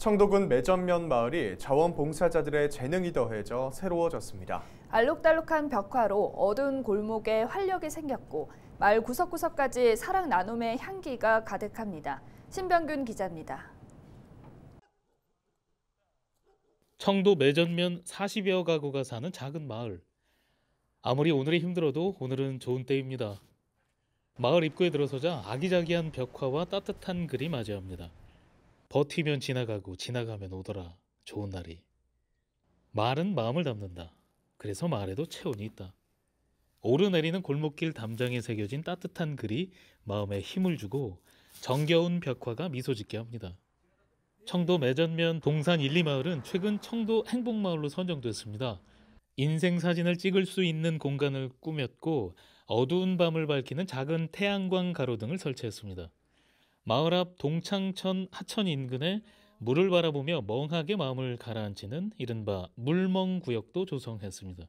청도군 매점면 마을이 자원봉사자들의 재능이 더해져 새로워졌습니다. 알록달록한 벽화로 어두운 골목에 활력이 생겼고 마을 구석구석까지 사랑 나눔의 향기가 가득합니다. 신병균 기자입니다. 청도 매점면 40여 가구가 사는 작은 마을. 아무리 오늘이 힘들어도 오늘은 좋은 때입니다. 마을 입구에 들어서자 아기자기한 벽화와 따뜻한 글이 맞이합니다. 버티면 지나가고 지나가면 오더라. 좋은 날이. 말은 마음을 담는다. 그래서 말에도 체온이 있다. 오르내리는 골목길 담장에 새겨진 따뜻한 글이 마음에 힘을 주고 정겨운 벽화가 미소 짓게 합니다. 청도 매전면 동산 1, 2마을은 최근 청도 행복마을로 선정됐습니다. 인생 사진을 찍을 수 있는 공간을 꾸몄고 어두운 밤을 밝히는 작은 태양광 가로등을 설치했습니다. 마을 앞 동창천 하천 인근에 물을 바라보며 멍하게 마음을 가라앉히는 이른바 물멍 구역도 조성했습니다.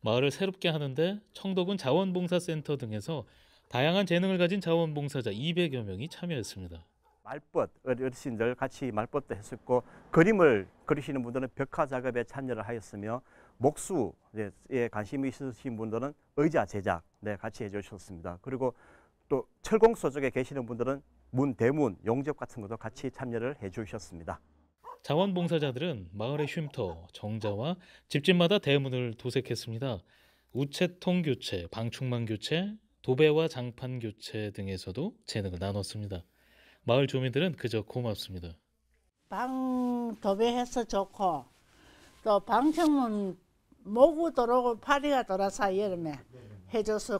마을을 새롭게 하는데 청덕은 자원봉사센터 등에서 다양한 재능을 가진 자원봉사자 200여 명이 참여했습니다. 말벗 어르신들 같이 말벗도 했었고 그림을 그리시는 분들은 벽화 작업에 참여를 하였으며 목수에 관심이 있으신 분들은 의자 제작 네, 같이 해주셨습니다. 그리고 또 철공소 쪽에 계시는 분들은 문 대문 용접 같은 것도 같이 참여를 해주셨습니다. 자원봉사자들은 마을의 쉼터, 정자와 집집마다 대문을 도색했습니다. 우체통 교체, 방충망 교체, 도배와 장판 교체 등에서도 재능을 나눴습니다. 마을 주민들은 그저 고맙습니다. 방 도배해서 좋고 또 방충문 모구 들어고 파리가 돌아서 여름에 해줘서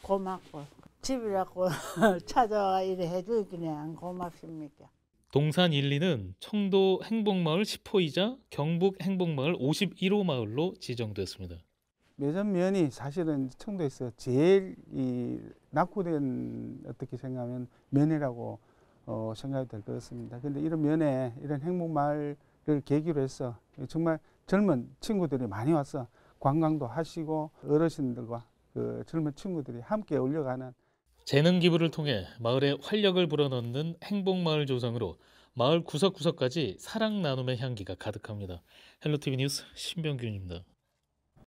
고맙고 집이라고 찾아와 이래 해주 그냥 고맙습니까? 동산 1, 2는 청도 행복마을 10호이자 경북 행복마을 51호 마을로 지정됐습니다. 매점면이 사실은 청도에서 제일 이 낙후된 어떻게 생각하면 면이라고 어, 생각이 될것 같습니다. 그런데 이런 면에 이런 행복마을을 계기로 해서 정말 젊은 친구들이 많이 와서 관광도 하시고 어르신들과 그 젊은 친구들이 함께 올려가는 재능 기부를 통해 마을에 활력을 불어넣는 행복마을 조성으로 마을 구석구석까지 사랑 나눔의 향기가 가득합니다. 헬로티비 뉴스 신병균입니다.